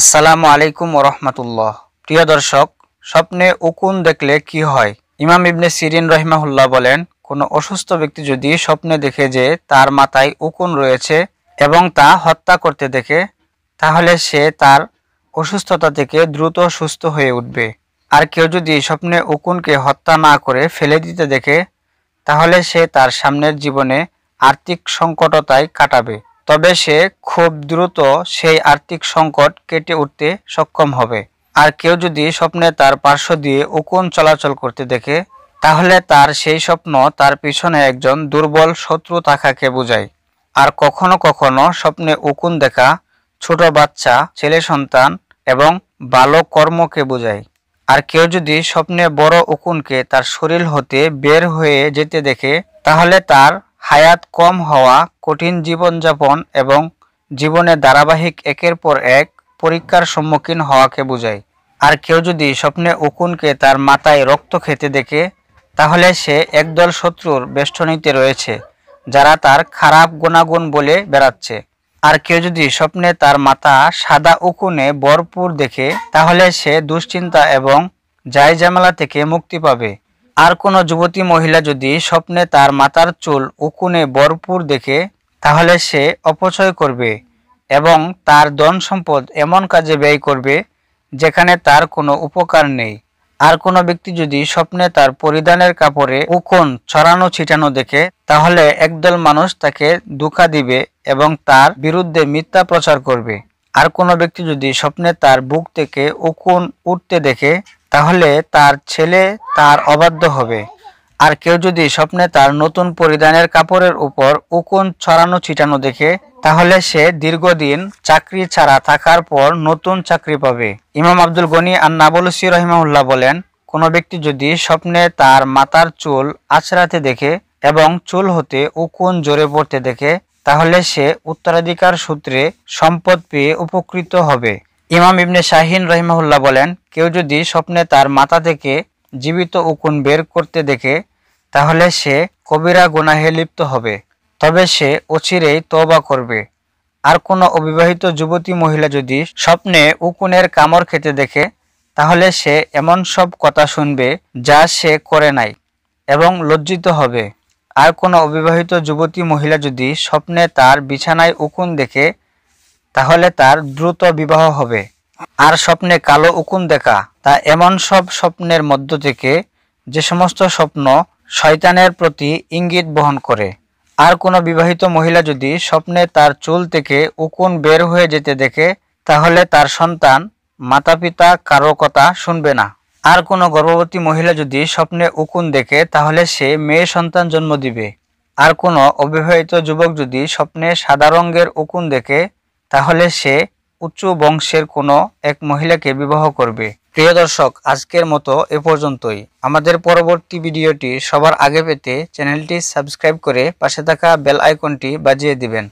আসসালামু আলাইকুম ওরহমতুল্লাহ প্রিয় দর্শক স্বপ্নে উকুন দেখলে কি হয় ইমাম ইবনে সিরিন রহিমাহুল্লাহ বলেন কোনো অসুস্থ ব্যক্তি যদি স্বপ্নে দেখে যে তার মাথায় উকুন রয়েছে এবং তা হত্যা করতে দেখে তাহলে সে তার অসুস্থতা থেকে দ্রুত সুস্থ হয়ে উঠবে আর কেউ যদি স্বপ্নে উকুনকে হত্যা না করে ফেলে দিতে দেখে তাহলে সে তার সামনের জীবনে আর্থিক সংকটতায় কাটাবে তবে সে খুব দ্রুত সেই আর্থিক সংকট কেটে উঠতে সক্ষম হবে আর কেউ যদি স্বপ্নে তার পার্শ্ব দিয়ে উকুন চলাচল করতে দেখে তাহলে তার সেই স্বপ্ন তার পিছনে একজন দুর্বল শত্রু থাকাকে বোঝায় আর কখনো কখনো স্বপ্নে উকুন দেখা ছোট বাচ্চা ছেলে সন্তান এবং ভালো কর্মকে বোঝায় আর কেউ যদি স্বপ্নে বড় উকুনকে তার শরীর হতে বের হয়ে যেতে দেখে তাহলে তার হায়াত কম হওয়া কঠিন জীবনযাপন এবং জীবনে ধারাবাহিক একের পর এক পরীক্ষার সম্মুখীন হওয়াকে বোঝায় আর কেউ যদি স্বপ্নে উকুনকে তার মাথায় রক্ত খেতে দেখে তাহলে সে একদল শত্রুর বেষ্টনীতে রয়েছে যারা তার খারাপ গুণাগুণ বলে বেড়াচ্ছে আর কেউ যদি স্বপ্নে তার মাথা সাদা উকুনে ভরপুর দেখে তাহলে সে দুশ্চিন্তা এবং জায় জামেলা থেকে মুক্তি পাবে আর কোনো যুবতী মহিলা যদি স্বপ্নে তার মাথার চুল উকুনে ভরপুর দেখে তাহলে সে অপচয় করবে এবং তার ধন সম্পদ এমন কাজে ব্যয় করবে যেখানে তার কোনো উপকার নেই আর কোনো ব্যক্তি যদি স্বপ্নে তার পরিধানের কাপড়ে উকুন ছড়ানো ছিটানো দেখে তাহলে একদল মানুষ তাকে দুঃখা দিবে এবং তার বিরুদ্ধে মিথ্যা প্রচার করবে আর কোনো ব্যক্তি যদি স্বপ্নে তার বুক থেকে উকুন উঠতে দেখে তাহলে তার ছেলে তার অবাধ্য হবে আর কেউ যদি স্বপ্নে তার নতুন পরিধানের কাপড়ের উপর উকুন ছড়ানো ছিটানো দেখে তাহলে সে দীর্ঘদিন চাকরি ছাড়া থাকার পর নতুন চাকরি পাবে ইমাম আব্দুল গনি আর নাবলুসি রহিমাউল্লাহ বলেন কোনো ব্যক্তি যদি স্বপ্নে তার মাতার চুল আছড়াতে দেখে এবং চুল হতে উকুন জোরে পড়তে দেখে তাহলে সে উত্তরাধিকার সূত্রে সম্পদ পেয়ে উপকৃত হবে ইমাম ইবনে শাহিন রহিমাহুল্লাহ বলেন কেউ যদি স্বপ্নে তার মাথা থেকে জীবিত উকুন বের করতে দেখে তাহলে সে কবিরা গুনাহে লিপ্ত হবে তবে সে অচিরেই তবা করবে আর কোনো অবিবাহিত যুবতী মহিলা যদি স্বপ্নে উকুনের কামড় খেতে দেখে তাহলে সে এমন সব কথা শুনবে যা সে করে নাই এবং লজ্জিত হবে আর কোনো অবিবাহিত যুবতী মহিলা যদি স্বপ্নে তার বিছানায় উকুন দেখে তাহলে তার দ্রুত বিবাহ হবে আর স্বপ্নে কালো উকুন দেখা তা এমন সব স্বপ্নের মধ্য থেকে যে সমস্ত স্বপ্ন শয়তানের প্রতি ইঙ্গিত বহন করে আর কোনো বিবাহিত মহিলা যদি স্বপ্নে তার চুল থেকে উকুন বের হয়ে যেতে দেখে তাহলে তার সন্তান মাতা পিতা কারো কথা শুনবে না আর কোনো গর্ভবতী মহিলা যদি স্বপ্নে উকুন দেখে তাহলে সে মেয়ে সন্তান জন্ম দিবে আর কোনো অবিবাহিত যুবক যদি স্বপ্নে সাদা রঙের উকুন দেখে তাহলে সে উচ্চ বংশের কোনো এক মহিলাকে বিবাহ করবে প্রিয় দর্শক আজকের মতো এ পর্যন্তই আমাদের পরবর্তী ভিডিওটি সবার আগে পেতে চ্যানেলটি সাবস্ক্রাইব করে পাশে থাকা বেল আইকনটি বাজিয়ে দিবেন